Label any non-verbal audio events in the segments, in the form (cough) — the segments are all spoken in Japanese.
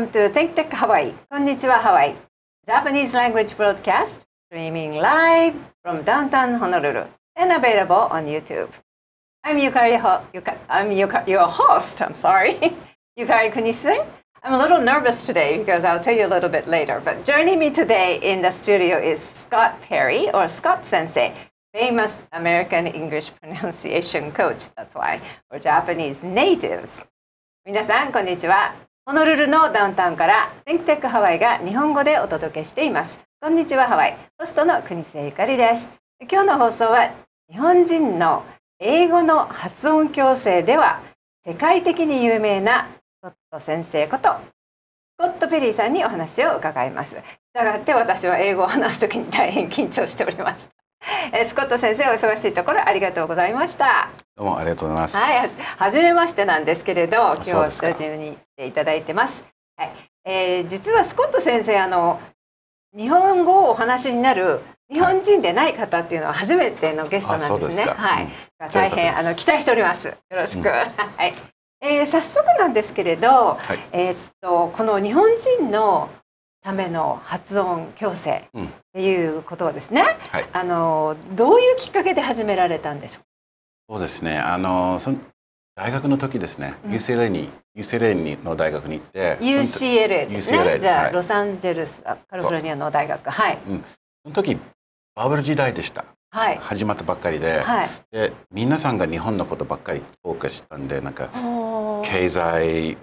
Welcome to ThinkTech Hawaii. Konnichiwa Hawaii, Japanese language broadcast streaming live from downtown Honolulu and available on YouTube. I'm Yukari Ho Yuka I'm Yuka your host, I'm sorry, (laughs) Yukari Kunise. I'm a little nervous today because I'll tell you a little bit later, but joining me today in the studio is Scott Perry or Scott Sensei, famous American English (laughs) pronunciation coach, that's why, or Japanese natives. 皆さん、こんにちは。ホノルルのダウンタウンから「t h i n k t ハワイ」が日本語でお届けしていますこんにちはハワイホストの国瀬ゆかりです今日の放送は日本人の英語の発音矯正では世界的に有名なコット先生ことコットペリーさんにお話を伺います。したがって私は英語を話す時に大変緊張しておりまし (laughs) えスコット先生お忙しいところありがとうございましたどうもありがとうございますはい初めましてなんですけれど今日スタジオに来ていただいてますはい、えー、実はスコット先生あの日本語をお話になる日本人でない方っていうのは初めてのゲストなんですね。はい、うん、大変あの期待しております。よろしく。うん、はい。えー、早速なんですけれど、はい、えっとこの日本人のための発音矯正っていうことをですね、うんはい、あのどういうきっかけで始められたんでしょうそうですねあのその大学の時ですね、うん、UCLA に UCLA の大学に行って UCLA ですね UCLA ですじゃあ、はい、ロサンゼルスカリフォルニアの大学はい、うん、その時バブル時代でした、はい、始まったばっかりで,、はい、で皆さんが日本のことばっかりフォーカスしたんでなんか経済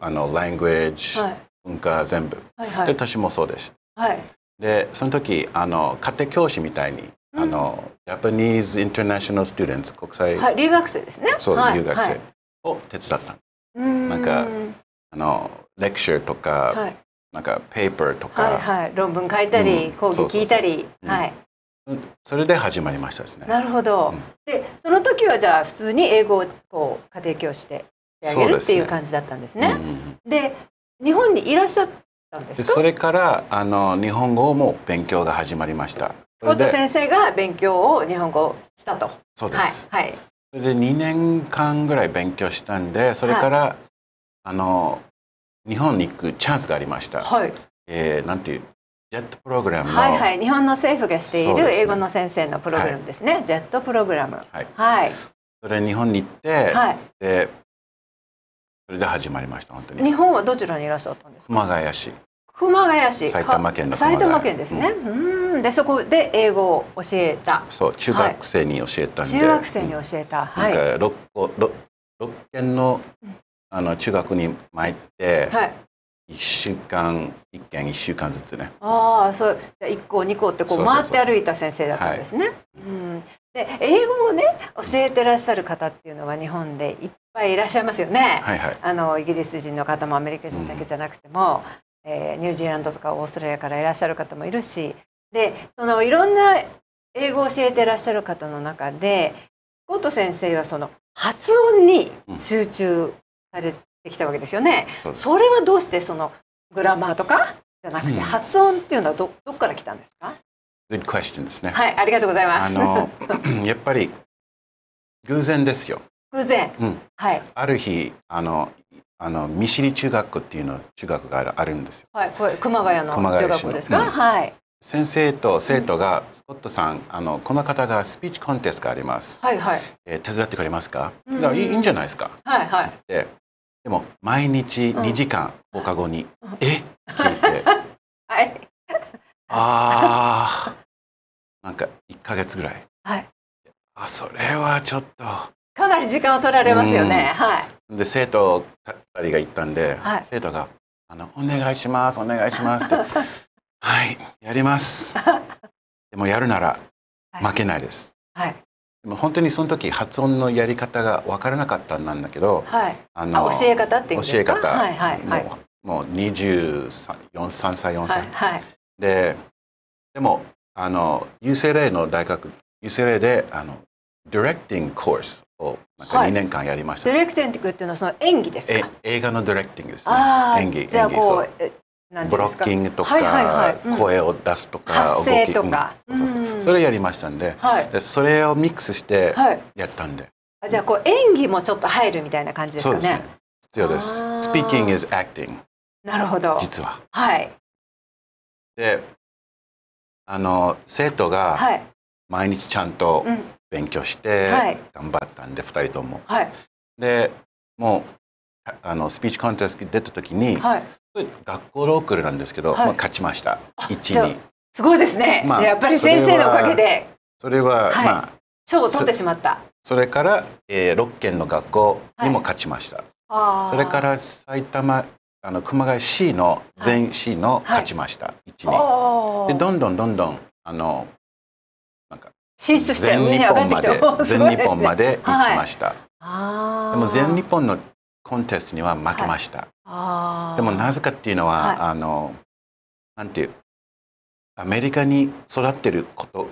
あのラングエッジ、はい文化全部、はいはい、で私もそうです、はい、でその時あの家庭教師みたいに、うん、あのジャパニーズ・インターナショナル・スチューデンツ国際、はい、留学生ですねそう、はい、留学生を手伝った、はい、なんかあのレクチャーとか、はい、なんかペーパーとか、はいはい、論文書いたり、うん、講義聞いたりはい、うん、それで始まりましたですねなるほど、でその時はじゃあ普通に英語をこう家庭教師でげるっていう感じだったんですね。で、ね日本にいらっしゃったんですかそれからあの日本語も勉強が始まりましたスコット先生が勉強を日本語したとそうです、はい、はい、それで2年間ぐらい勉強したんでそれから、はい、あの日本に行くチャンスがありました、はいえー、なんていうジェットプログラムはいはい、日本の政府がしている英語の先生のプログラムですね。すねジェットプログラム。はい。はい、それ日本に行って、はい、でそれで始まりました本当に。日本はどちらにいらっしゃったんですか。熊谷市。熊谷市。埼玉県埼玉県ですね。うん、でそこで英語を教えた。そう中学生に教えたんで。中学生に教えた。はい。六個六六県のあの中学に参って。はい。1週間一件一週間ずつねああそう一校二校ってこう回って歩いた先生だったんですねうん。で英語をね教えてらっしゃる方っていうのは日本でいっぱいいらっしゃいますよね、はいはい、あのイギリス人の方もアメリカ人だけじゃなくても、うん、えー、ニュージーランドとかオーストラリアからいらっしゃる方もいるしでそのいろんな英語を教えてらっしゃる方の中でコート先生はその発音に集中されてきたわけですよね。うん、それはどうしてそのグラマーとかじゃなくて発音っていうのはどどっから来たんですか Good question ですね。はい、ありがとうございます。あの (laughs) やっぱり偶然ですよ。偶然。うん。はい。ある日あのあの見知り中学校っていうの中学があるあるんですよ。はい、これ熊谷の熊谷中学校ですか。うん、はい。先生と生徒が、スコットさんあのこの方がスピーチコンテストがあります、はいはいえー、手伝ってくれますか,、うん、だいいんじゃないですか、はいはい、ででも毎日二時間放課後に「え聞いて「(laughs) はい、ああなんか1か月ぐらい、はい、あそれはちょっとかなり時間を取られますよね、はい、で生徒2人が行ったんで、はい、生徒が「あのお願いしますお願いします」って (laughs) はいやります (laughs) でもやるなら負けないです、はい、でも本当にその時発音のやり方が分からなかったんなんだけど、はい、あの教え方っていうんですか教え方、はいはいもうもう2 3歳4歳、はいはい、ででもあの UCLA の大学 UCLA であのディレクティングコースをなんか2年間やりました、はい、ディレクティングっていうのはその演技ですか映画のディレクティングですね演技演技そうブロッキングとか、はいはいはいうん、声を出すとか動きとか、うんそうそうそれやりましたんではいで、それをミックスしてやったんで、はい、じゃあこう演技もちょっと入るみたいな感じですかね、ね、必要ですスピーキング is acting なるほど実ははいであの生徒が毎日ちゃんと勉強して頑張ったんで、2人とも。はい、でもうあのスピーチコンテスト出た時に、はい、学校ロークルなんですけど、まあ、勝ちました1位すごいですね、まあ、やっぱり先生のおかげでそれは、まあ賞を取ってしまったそれから、えー、6県の学校にも勝ちました、それから埼玉あの熊谷 C の全 C の勝ちました、はい、1でどんどんどんどんあのなんか進出して上に上がっ全日本まで行きました、はい、でも全日本のコンテストには負けました、はい、でもなぜかっていうのは、はい、あのなんていうアメリカに育ってること、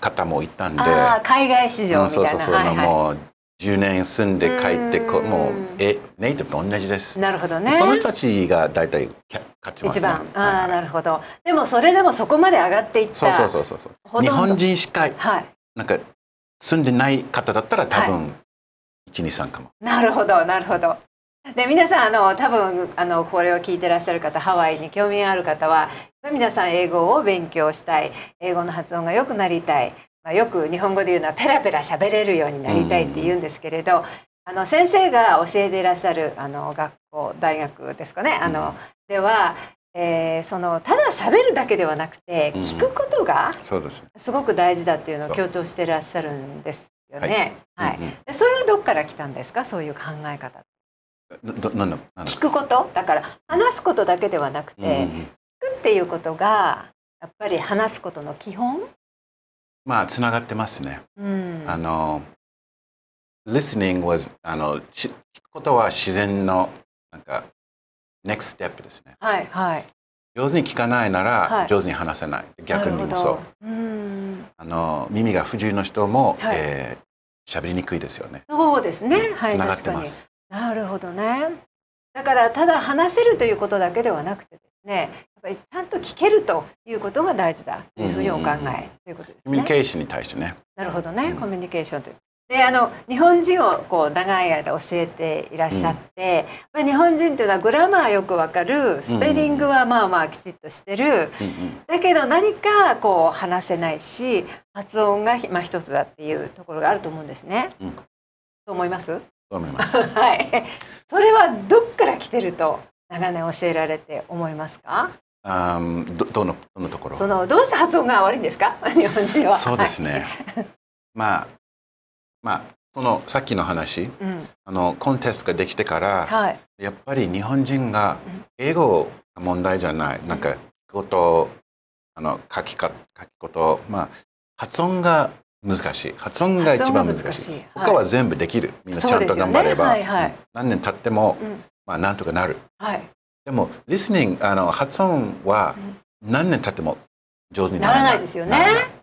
方もいたんで海外市場みたいな、そうそうそう、はいはい、もう10年住んで帰ってこもうえネイティブと同じです。なるほどね。その人たちが大体勝ちます、ね、一番ああ、はい、なるほど。でもそれでもそこまで上がっていった。そうそうそうそうそう。日本人しか、はい、なんか住んでない方だったら多分一二三かも。なるほどなるほど。で皆さんあの多分あのこれを聞いてらっしゃる方ハワイに興味ある方は皆さん英語を勉強したい英語の発音が良くなりたい。よく日本語で言うのはペラペラ喋れるようになりたいって言うんですけれど、あの先生が教えていらっしゃるあの学校大学ですかねあの、では、えー、そのただ喋るだけではなくて聞くことがすごく大事だっていうのを強調していらっしゃるんですよね。はい、でそれはどっから来たんですかそういう考え方。ななんん聞くことだから話すことだけではなくて、聞くっていうことがやっぱり話すことの基本まあつながってますね。うん、あの listening was あの聞くことは自然のなんか next step ですね。はいはい。上手に聞かないなら上手に話せない。逆にもそう。うん、あの耳が不自由の人も、はい、えー、喋りにくいですよね。そうですね。うはい。つながってます。なるほどね。だからただ話せるということだけではなくてね、やっぱりちゃんと聞けるということが大事だというふうにお考えということですね。コミュニケーションに対してね。なるほどね、コミュニケーションという。であの日本人をこう長い間教えていらっしゃって、うん、まあ、日本人というのはグラマーよくわかるスペリングはまあまあきちっとしてる、うんうん、だけど何かこう話せないし発音がまあ一つだっていうところがあると思うんですね。うん、と思います思います。(laughs) はい、それはどっから来てると長年教えられて思いますかあどどのどのところそのどうして発音が悪いんですか (laughs) 日本人はそうですね、まあまあそのさっきの話、うん、あのコンテストができてから、はい、やっぱり日本人が英語が問題じゃない、うん、なんかことあの書きか書きことまあ発音が難しい発音が一番難しい他は全部できる、みんなちゃんと頑張れば、ねはいはい、何年経ってもまあ、なんとかなる、はい、でもリスニングあの発音は何年経っても上手にならないですよね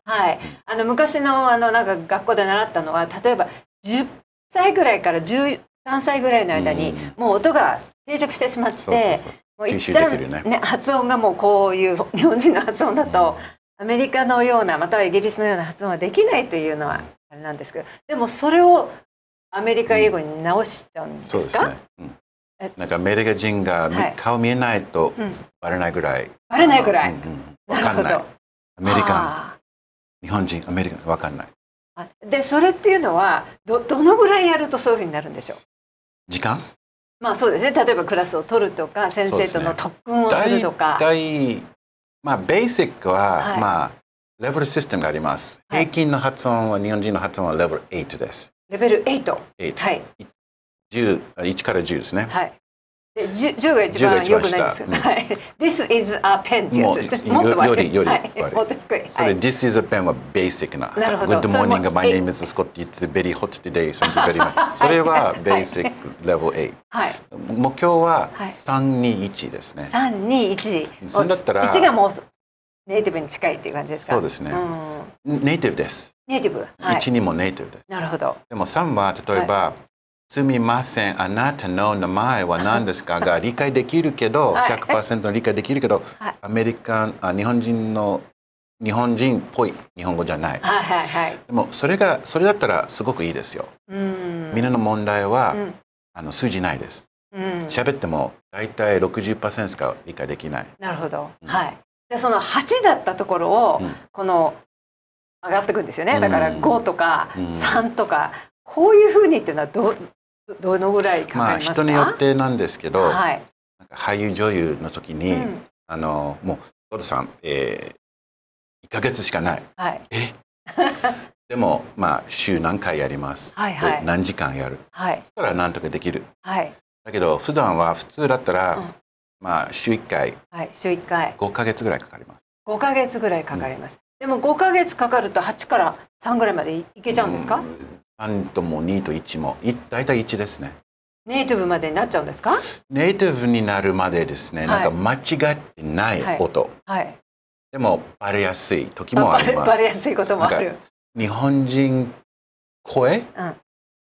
はい、あの昔のあのなんか学校で習ったのは例えば10歳ぐらいから13歳ぐらいの間にもう音が定着してしまってもう一旦ね、ね、発音がもうこういう日本人の発音だと、アメリカのようなまたはイギリスのような発音はできないというのはあれなんですけどでもそれをアメリカ英語に直しちゃうんですか、うん、そうですね、うんなんかアメリカ人が顔見えないとバレないぐらい、バレないぐらい、うんうん、分かんないアメリカン日本人アメリカンかんないでそれっていうのはどどのぐらいやるとそういうふうになるんでしょう時間まあそうですね例えばクラスを取るとか先生との特訓をするとか。ね、まあベーシックは、はい、まあレベルシステムがあります。平均の発音は、日本人の発音はレベル8です。レベル 8? 8はい。1から10ですね。はい。10, が一番良くないですよね。はい。This is a pen ってやつですね。もよりよりもっと低い。それ This is a pen は basic な。なるほど。Good morning, my name is Scott. It's very hot today. Thank you very much. それは basic level A。はい。目標は321ですね。321。それだったら1がもうネイティブに近いっていう感じですか。そうですね。ネイティブです。ネイティブ。1にもネイティブです。なるほど。でも3は例えば。すみませんあなたの名前は何ですかが理解できるけど、はい、100%理解できるけど、はい、アメリカンあ日本人の日本人っぽい日本語じゃないはいはいはい、でもそれがそれだったらすごくいいですよ。うんみんなの問題は、うん、あの数字ないです。喋、っても大体60%しか理解できない。なるほど、うん、はい、でその8だったところを、この上がっていくんですよねだから5とか3とか、こういうふうにっていうのはどどのぐらいまあ人によってなんですけど、はい、俳優女優の時に、うん、あのもうトドさん、えー、1か月しかない。はい、え (laughs) でもまあ週何回やります。はいはい、何時間やる。はい、そしたらなんとかできる。はい、だけど普段は普通だったら、うん、まあ週1回。はい、週1回。5か月ぐらいかかります。5か月ぐらいかかります。うんでも5か月かかると8から3ぐらいまでいけちゃうんですか、うん、3とも2と1も大体1ですねネイティブまでになっちゃうんですかネイティブになるまでですね、はい、なんか間違ってない音、はい、はい、でもバレやすい時もありますバレやすいこともある日本人声、うん、ま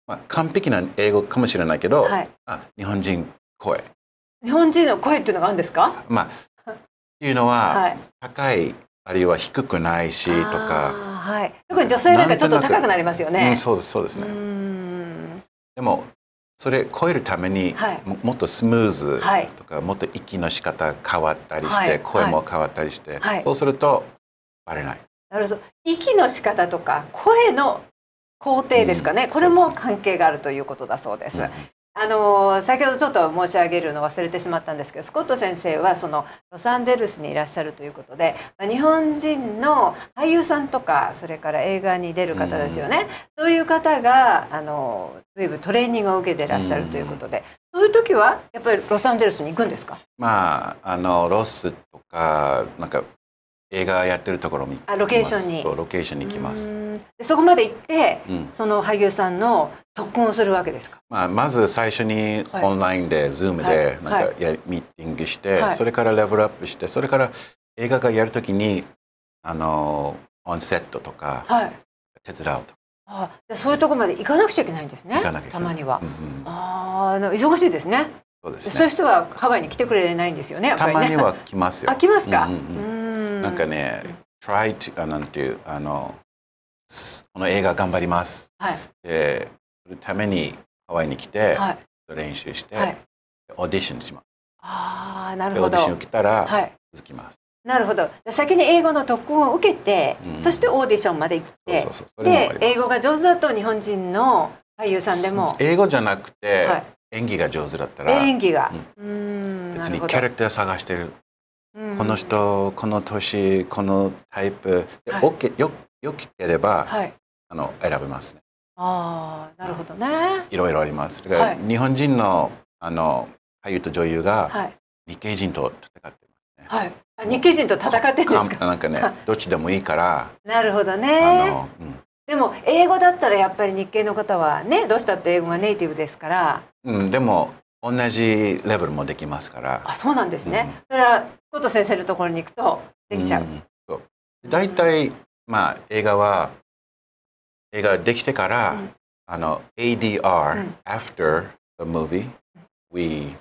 あ、完璧な英語かもしれないけど、はい、あ日本人声日本人の声っていうのがあるんですかまあ (laughs) っていうのは、はい、高いあるいは低くないしとか、はい、特に女性なんかちょっと高くなりますよね。うん、そうですそうですね。でもそれ超えるために、はい、もっとスムーズとか、はい、もっと息の仕方変わったりして、はい、声も変わったりして、そうするとバレない。なるほど息の仕方とか声の工程ですかね、うん、これも関係があるということだそうです。うん、あの先ほどちょっと申し上げるの忘れてしまったんですけどスコット先生はそのロサンゼルスにいらっしゃるということで日本人の俳優さんとかそれから映画に出る方ですよね、そういう方があの随分トレーニングを受けてらっしゃるということで、そういう時はやっぱりロサンゼルスに行くんですか、まあ、あのロスとかなんか映画やってるところにあロケーションにそうロケーションに来ますでそこまで行って、うん、その俳優さんの特訓をするわけですか、まあ、まず最初にオンラインで、はい、z o o でなんかや、はい、ミーティングして、はい、それからレベルアップしてそれから映画がやるときにあのオンセットとか、はい、手伝うとか。ああそういうとこまで行かなくちゃいけないんですね。行かなたまには。うんうん、ああ、忙しいですね。そうです、ね、そういう人はハワイに来てくれないんですよね。たまには来ますよ。あ、来ますか。うん、うんなんかね try to なんていうあのこの映画頑張ります、はい、でそのためにハワイに来て、はい、練習して、はい、オーディションしますああなるほどオーディション来たら、はい、続きますなるほど先に英語の特訓を受けて、うん、そしてオーディションまで行ってで英語が上手だと日本人の俳優さんでも英語じゃなくて、はい、演技が上手だったら演技が、うん、別にキャラクター探してるこの人この年このタイプで、はい、OK よよければ、はい、あの選べますね。あなるほどね、いろいろあります。だから、日本人のあの俳優と女優がはい、日系人と戦ってますね。はい、日系人と戦ってんですか。なんかね、どっちでもいいから。なるほどね。あの、うん、でも英語だったらやっぱり日系の方はね、どうしたって英語がネイティブですから。うん、でも同じレベルもできますからあそうなんですね、うん、それは琴先生のところに行くとできちゃう,、うん、だいたいまあ映画は映画できてから、うん、あの ADR、うん、after the movie we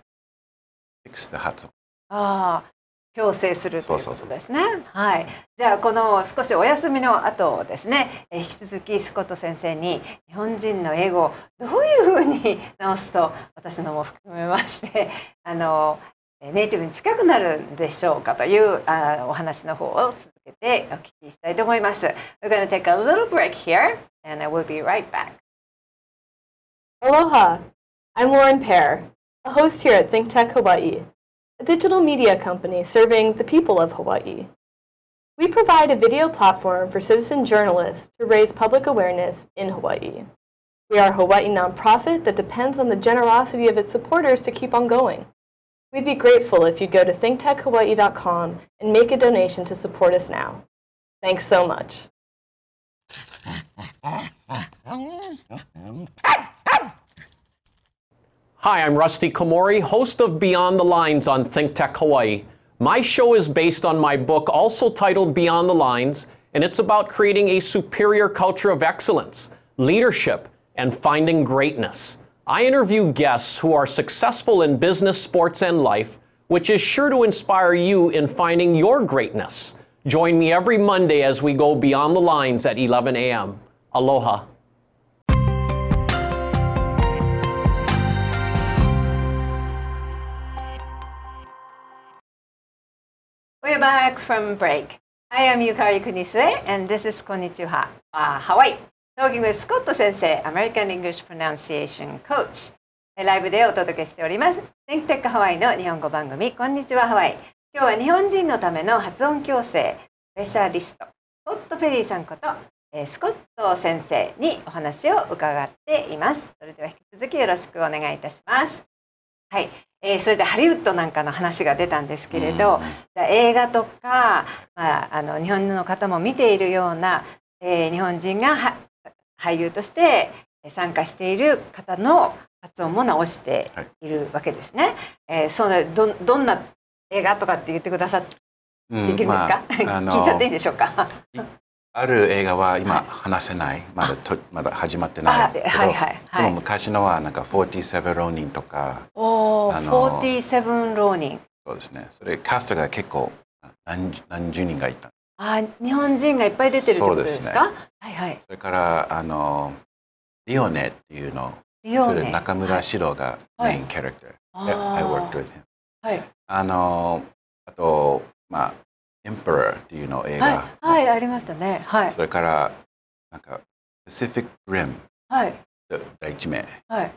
fix the 発音ああ強制するということですね。はい。じゃあこの少しお休みの後ですね、え引き続きスコット先生に日本人の英語をどういうふうに直すと私のも含めまして (laughs) あのネイティブに近くなるんでしょうかというあお話の方を続けてお聞きしたいと思います。We're going to take a little break here and I will be right back. Aloha! I'm Lauren Pear, a host here at ThinkTech Hawaii. a digital media company serving the people of Hawaii. We provide a video platform for citizen journalists to raise public awareness in Hawaii. We are a Hawaii nonprofit that depends on the generosity of its supporters to keep on going. We'd be grateful if you'd go to thinktechhawaii.com and make a donation to support us now. Thanks so much. (laughs) Hi, I'm Rusty Komori, host of Beyond the Lines on ThinkTech Hawaii. My show is based on my book, also titled Beyond the Lines, and it's about creating a superior culture of excellence, leadership, and finding greatness. I interview guests who are successful in business, sports, and life, which is sure to inspire you in finding your greatness. Join me every Monday as we go beyond the lines at 11 a.m. Aloha. back from break. I am Yukari Kunisue, and this is Konnichiwa, uh, Hawaii. Talking with Scott 先生、American English Pronunciation Coach。ライブでお届けしております。Think Tech Hawaii の日本語番組、こんにちはハワイ。今日は日本人のための発音矯正スペシャリスト、スコット・ペリーさんこと、えスコット先生にお話を伺っています。それでは引き続きよろしくお願いいたします。はい。えー、それでハリウッドなんかの話が出たんですけれど、うん、映画とか、まあ、あの日本の方も見ているような、えー、日本人が俳優として参加している方の発音も直しているわけですね。はい、えー、そのどどんな映画とかって言ってくださってきるんですか、まあ、(laughs) 聞いちゃっていいんでしょうか (laughs) ある映画は今話せない、まだとまだ始まってないけど、はいはいはい、でも昔のはなんか47ローニンとかおあの47ローニンそうですねそれキストが結構何何十人がいたあ日本人がいっぱい出てるってことですか、ね、はいはいそれからあのリオネっていうのリオネ中村史郎がメインキャラクター、はい、I worked with him はいあのあとまあエン p ラーっていうの映画、はい、はい、ありましたね。はい。それからなんか Pacific r はい、第一名、はい。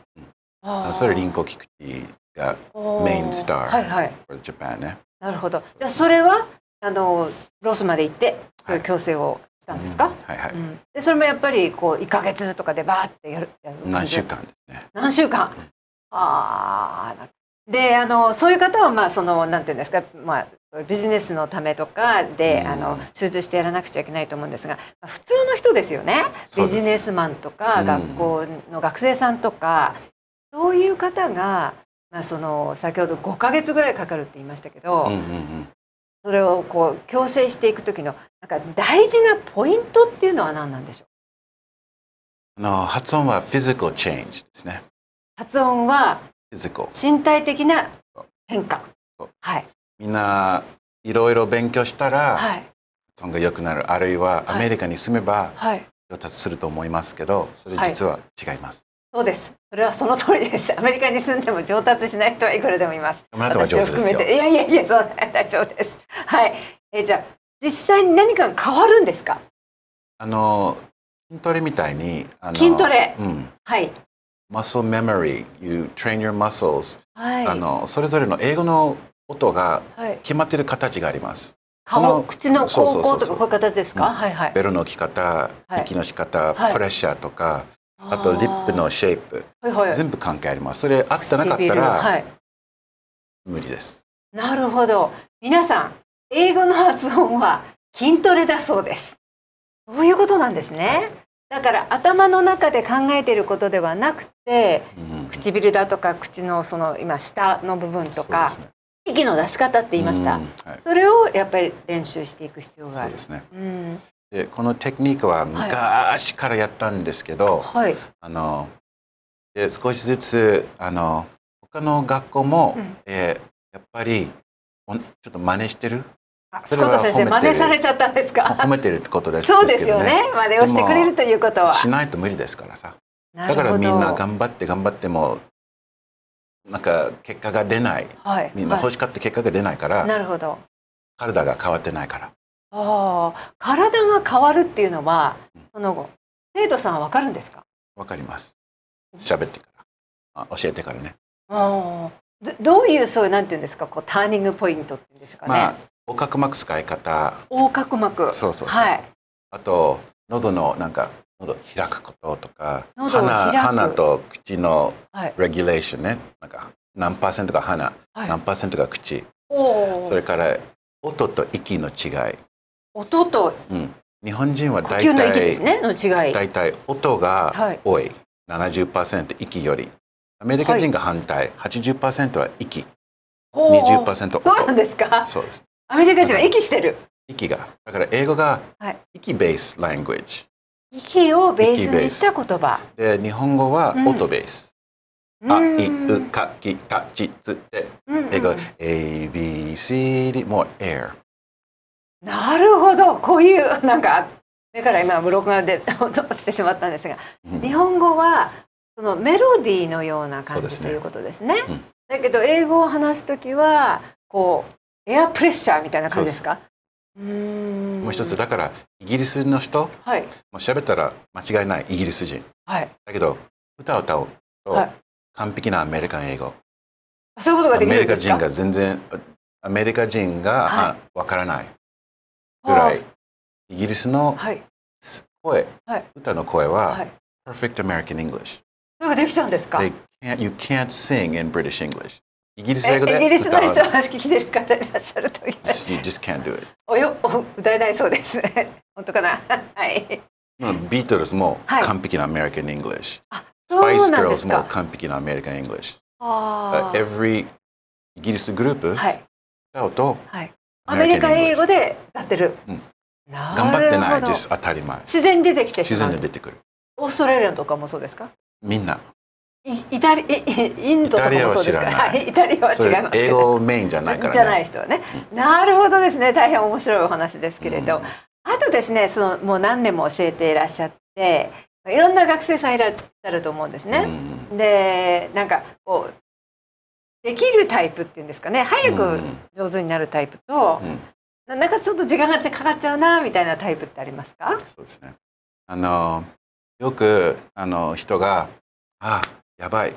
うん、それリンコキクティがメインスター、はいはい、for Japan ね。なるほど。じゃあそれはあのロスまで行ってそういう強制をしたんですか。はい、うん、はい、はいうん、でそれもやっぱりこう一か月とかでバーってやる。やる何週間ですね。何週間。うん、ああなるであのそういう方はまあそのなんていうんですか、まあ、ビジネスのためとかで、うん、あの集中してやらなくちゃいけないと思うんですが、普通の人ですよねビジネスマンとか、学校の学生さんとかそういう方が、まあ、その先ほど5か月ぐらいかかるって言いましたけど、うんうんうん、それをこう強制していく時のなんか大事なポイントっていうのは何なんでしょうの発音はフィジカルチェンジですね。発音は身体的な変化はい、みんないろいろ勉強したら、はい、そんが良くなるあるいはアメリカに住めば、はい、上達すると思いますけどそれ実は違います、はい、そうですそれはその通りです (laughs) アメリカに住んでも上達しない人はいくらでもいますあなたは上手ですよいやいやいやそう大丈夫ですはいえー、じゃあ実際に何か変わるんですかあの筋トレみたいにあの筋トレ、うん、はいマ u s c l e memory you train your muscles、はい、あのそれぞれの英語の音が決まっている形があります。はい、顔口の方向とかこういう形ですか、はいはい、ベロの置き方、息の仕方、はい、プレッシャーとかあとリップのシェイプ、はいはい、全部関係ありますそれあってなかったら、はい、無理ですなるほど皆さん英語の発音は筋トレだそうですどういうことなんですねだから頭の中で考えてることではなくて、唇だとか口のその今下の部分とか、ね、息の出し方って言いました、はい、それをやっぱり練習していく必要がある。ですね、うんでこのテクニックは昔からやったんですけど、はい、あので少しずつあの他の学校も、うん、えー、やっぱりちょっと真似してるスコット先生真似されちゃったんですか褒めてるってことです、そうですよね真似をしてくれるということはしないと無理ですからさだからみんな頑張って頑張ってもなんか結果が出ない、はい、みんな欲しかった結果が出ないから、はい、なるほど体が変わってないからああ体が変わるっていうのは、その後生徒さんはわかるんですかわかります喋ってからあ教えてからねあどどういうそうなんていうんですかこうターニングポイントっていうんでしょうかね、まあ横隔膜使い方横隔膜そうそうはい、あと喉のなんか喉開くこととか鼻鼻と口のレギュレーションね、はい、なんか何パーセントが鼻、はい、何パーセントが口おそれから音と息の違い音と、うん、日本人は大体、ね、の違い大体音が多い、はい、70%息よりアメリカ人が反対、はい、80%は息20%音そうなんですかそうですアメリカ人は息してる息がだから英語が息ベースラングエッジ息をベースにした言葉で日本語は音ベース、あいうかきかちつて、英語 ABCD もう air なるほどこういうなんか目から今ブログがで落ちてしまったんですが、日本語はそのメロディーのような感じ、ね、ということですね、うん、だけど英語を話す時はこうエアプレッシャーみたいな感じですかうもう一つだからイギリスの人、はい、もう調べたら間違いないイギリス人、はい、だけど歌を歌うと完璧なアメリカン英語、はい、そういうことができるアメリカ人が全然アメリカ人がわからないぐらいイギリスの声、はい、歌の声は、Perfect American English それができちゃうんですか They can't, You can't sing in British English イギリス英語でイギリスの人は聞きてる方いらっしゃるという。You just can't do it. およお歌えないそうですね。(laughs) 本当かな。(laughs) はい。まあ、ビートルズも完璧なアメリカン・イングリッシュ。あ、スパイス・ギルズも完璧なアメリカン・イングリッシュ。ああ。Every イギリスグループ、はい、歌うと、はい、アメリカ英語で歌ってる。うん、な頑張ってないで当たり前。自然に出てきてしまう。自然に出てくる。オーストラリアとかもそうですか？みんな。イタリインドとかもそうですか。はい、イタリアは違います。英語メインじゃないから、ね、じゃない人はね、うん。なるほどですね。大変面白いお話ですけれど、うん、あとですね、そのもう何年も教えていらっしゃって、いろんな学生さんいらっしゃると思うんですね。うん、で、なんかこうできるタイプっていうんですかね、早く上手になるタイプと、うん、なんかちょっと時間がかかっちゃうなみたいなタイプってありますか？そうですね。あのよくあの人があやばい1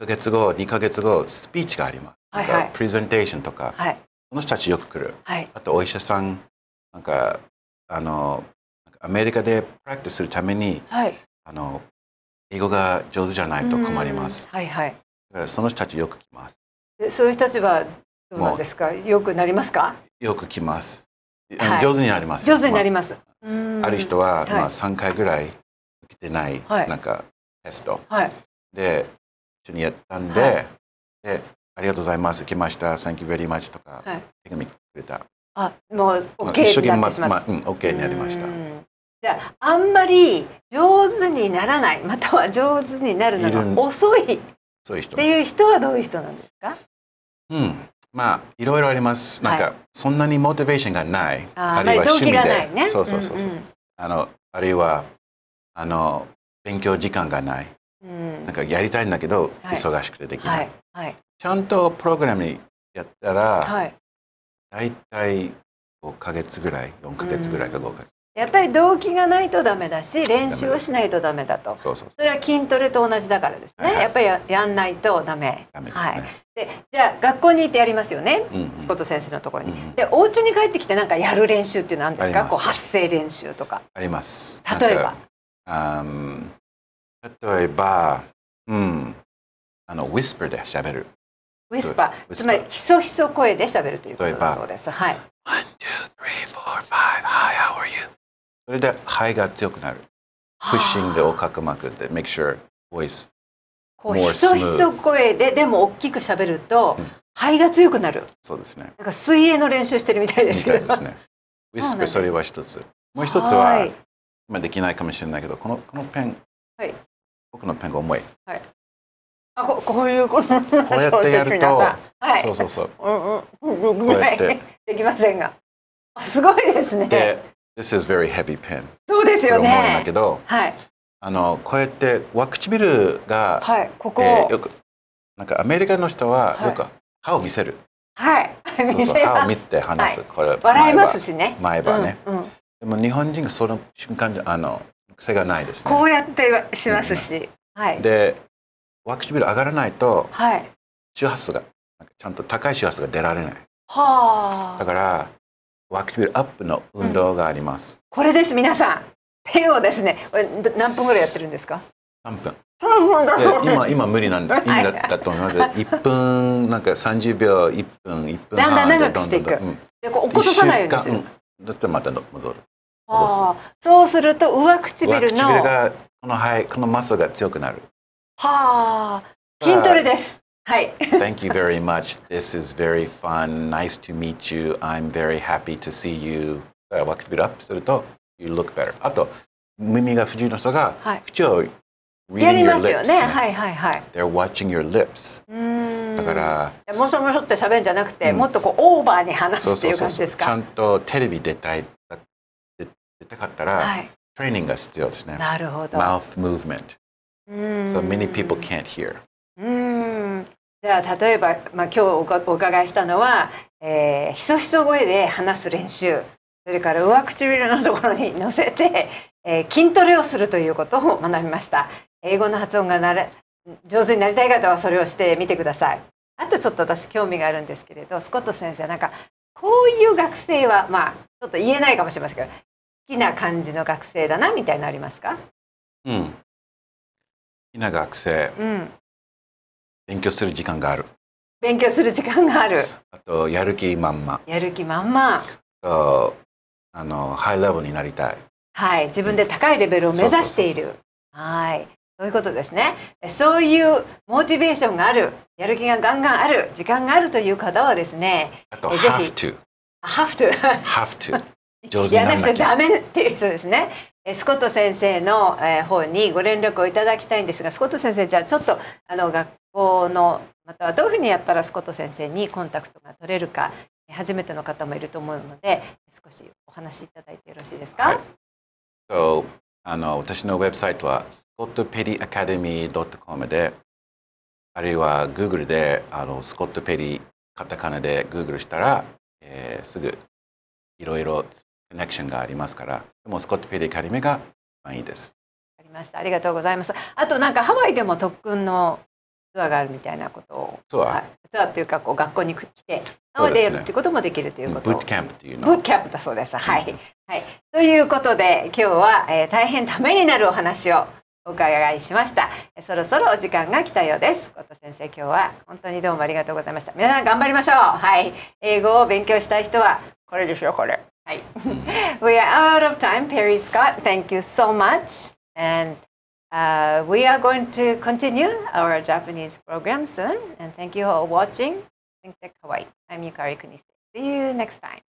ヶ月後2ヶ月後スピーチがあります、はいはい、プレゼンテーションとか、はい、その人たちよく来る、はい、あとお医者さんなんかあのアメリカでプラクティスするために、はい、あの英語が上手じゃないと困ります、はいはい、だからその人たちよく来ますでそういう人たちはどうなんですかよくなりますかよく来ます、はい、上手になります上手になります、まあ、ある人は、まあ3回ぐらい受けてない、なんかテスト、はい、で一緒にやったんではい、で「ありがとうございます来ました」「Thank you very much」とか、手紙くれたあもう OK になってしまった、まあ、うん、OK になりましたじゃああんまり上手にならないまたは上手になるのが遅いそい人っていう人はどういう人なんですかうんまあいろいろありますなんか、はい、そんなにモチベーションがないあるいは趣味で、ね、そうそうそうそう、うんうん、あのあるいはあの勉強時間がないなんかやりたいんだけど、忙しくてできない、はいちゃんとプログラムにやったら、大体5か月ぐらい4か月ぐらいか5か月、やっぱり動機がないとダメだし練習をしないとダメだとそれは筋トレと同じだからですね、はいはい、やっぱりやんないとダメダメです、ね、はい、でじゃあ学校に行ってやりますよね、うんうん、スコット先生のところに、うんうん、でお家に帰ってきてなんかやる練習っていうのはあんですかこう発声練習とかあります例えばあ、う例えば、うん、あのウィスパーで喋る。ウィスパー、つまりひそひそ声で喋るということだそうです。はい。One, two, three, four, five. Hi, how are you? それで肺が強くなる。プッシングでお角膜で make sure voice こうひそひそ声ででも大きく喋ると、うん、肺が強くなる。そうですね。なんか水泳の練習してるみたいですけど。みたいですね。ウィスパーそれは一つ。もう一つは、はい、今できないかもしれないけどこのこのペン。はい。僕のペンが重い。はい。あここういうこと。こうやってやると、はい、そうそうそう。うんうん。こうやって、できませんが、すごいですね。で、this is very heavy pen。そうですよね。重いんだけど、はい。あのこうやって上唇が、はい、ここ、えー、よくなんかアメリカの人はよく歯を見せる。はい。そうそう歯を見せて話す、はい、これ笑いますしね前歯ね、うんうん、でも日本人がその瞬間あの癖がないですねこうやってしますし、はい、で上唇上がらないと、はい、周波数がちゃんと高い周波数が出られないはあだから上唇アップの運動があります、うん、これです皆さん手をですね何分ぐらいやってるんですか3分今今無理なんだ意味だったと思います。一分なんか三十秒一分一分だんだん長くしていく。うん、でこう起こさないようにする。だってまた戻る。そうすると上唇の上唇このはいこのマッスルが強くなる。はあ、筋トレです。はい。(laughs) Thank you very much. This is very fun. Nice to meet you. I'm very happy to see you. だから唇アップすると you look better. あと耳が不自由な人が口を r e やりますよね。はいはいはい。They're watching your lips. だからもしもしって喋んじゃなくて、もっとこうオーバーに話すっていう感じですか。ちゃんとテレビ出たいだたかったら、はい、トレーニングが必要ですね。なるほど。Mouth movement。So many people can't hear. うんじゃあ例えば、まあ、今日おお伺いしたのは、えー、ひそひそ声で話す練習それから上唇のところに乗せて、えー、筋トレをするということを学びました英語の発音がなれ上手になりたい方はそれをしてみてくださいあとちょっと私興味があるんですけれどスコット先生なんかこういう学生はまあちょっと言えないかもしれませんけど好きな感じの学生だなみたいなありますかうん好きな学生、うん、勉強する時間がある勉強する時間があるあとやる気満々やる気満々とあのハイレベルになりたいはい自分で高いレベルを目指しているはいそういうことですねそういうモチベーションがあるやる気がガンガンある時間があるという方はですねあと have to have to (laughs) have to 上手にならなきゃやらなくちゃダメっていう人ですねスコット先生の方にご連絡をいただきたいんですがスコット先生じゃあちょっとあの学校のまたはどういうふうにやったらスコット先生にコンタクトが取れるか初めての方もいると思うので少しお話しいただいてよろしいですか、はいあの私のウェブサイトはスコットペリーアカデミー c o m であるいは Google であのスコット・ペリーカタカナで Google したら、えー、すぐいろいろコネクションがありますからもうスコット・ペリー・カリメが一番いいです。ありましたありがとうございます。あとなんかハワイでも特訓のツアーがあるみたいなことをツアーというかこう学校に来てなのでやるってこともできるということ、ブットキャンプっていうのブットキャンプだそうです、はい、はい、ということで今日は、えー、大変ためになるお話をお伺いしましたそろそろお時間が来たようですコ先生今日は本当にどうもありがとうございました皆さん頑張りましょうはい英語を勉強したい人はこれですよこれ Hi. Mm-hmm. (laughs) we are out of time. Perry Scott, thank you so much. And uh, we are going to continue our Japanese program soon. And thank you for watching. Think Tech Hawaii. I'm Yukari Kunise. See you next time.